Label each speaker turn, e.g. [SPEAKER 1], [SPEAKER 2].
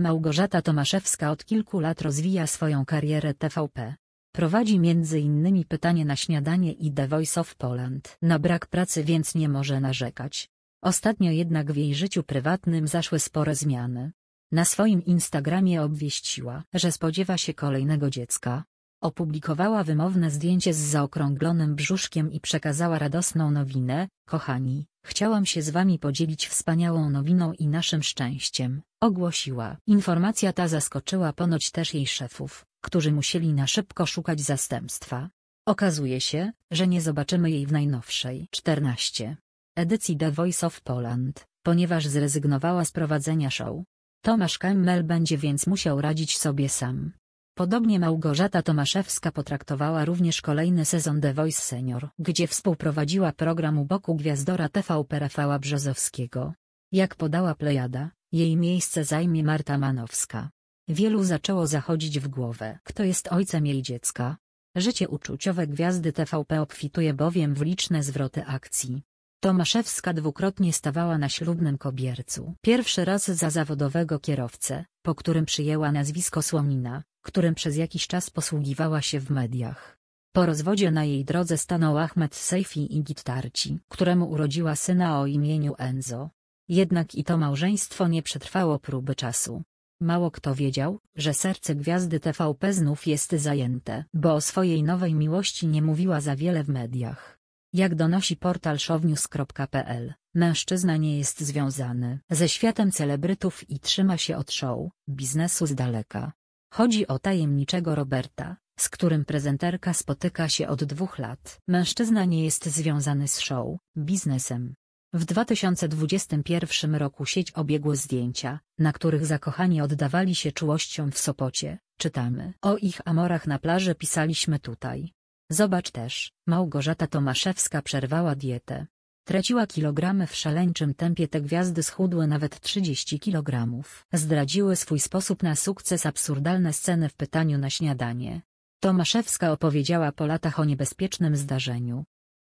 [SPEAKER 1] Małgorzata Tomaszewska od kilku lat rozwija swoją karierę TVP. Prowadzi m.in. pytanie na śniadanie i The Voice of Poland. Na brak pracy więc nie może narzekać. Ostatnio jednak w jej życiu prywatnym zaszły spore zmiany. Na swoim Instagramie obwieściła, że spodziewa się kolejnego dziecka. Opublikowała wymowne zdjęcie z zaokrąglonym brzuszkiem i przekazała radosną nowinę, kochani, chciałam się z wami podzielić wspaniałą nowiną i naszym szczęściem, ogłosiła. Informacja ta zaskoczyła ponoć też jej szefów, którzy musieli na szybko szukać zastępstwa. Okazuje się, że nie zobaczymy jej w najnowszej 14 edycji The Voice of Poland, ponieważ zrezygnowała z prowadzenia show. Tomasz Kemmel będzie więc musiał radzić sobie sam. Podobnie Małgorzata Tomaszewska potraktowała również kolejny sezon The Voice Senior, gdzie współprowadziła program u boku gwiazdora TVP Rafała Brzozowskiego. Jak podała Plejada, jej miejsce zajmie Marta Manowska. Wielu zaczęło zachodzić w głowę, kto jest ojcem jej dziecka. Życie uczuciowe gwiazdy TVP obfituje bowiem w liczne zwroty akcji. Tomaszewska dwukrotnie stawała na ślubnym kobiercu. Pierwszy raz za zawodowego kierowcę, po którym przyjęła nazwisko Słomina, którym przez jakiś czas posługiwała się w mediach. Po rozwodzie na jej drodze stanął Ahmed Sejfi i Gittarci, któremu urodziła syna o imieniu Enzo. Jednak i to małżeństwo nie przetrwało próby czasu. Mało kto wiedział, że serce gwiazdy TVP znów jest zajęte, bo o swojej nowej miłości nie mówiła za wiele w mediach. Jak donosi portal shownews.pl, mężczyzna nie jest związany ze światem celebrytów i trzyma się od show, biznesu z daleka. Chodzi o tajemniczego Roberta, z którym prezenterka spotyka się od dwóch lat. Mężczyzna nie jest związany z show, biznesem. W 2021 roku sieć obiegły zdjęcia, na których zakochani oddawali się czułością w Sopocie. Czytamy. O ich amorach na plaży pisaliśmy tutaj. Zobacz też, Małgorzata Tomaszewska przerwała dietę. Traciła kilogramy w szaleńczym tempie te gwiazdy schudły nawet 30 kilogramów. Zdradziły swój sposób na sukces absurdalne sceny w pytaniu na śniadanie. Tomaszewska opowiedziała po latach o niebezpiecznym zdarzeniu,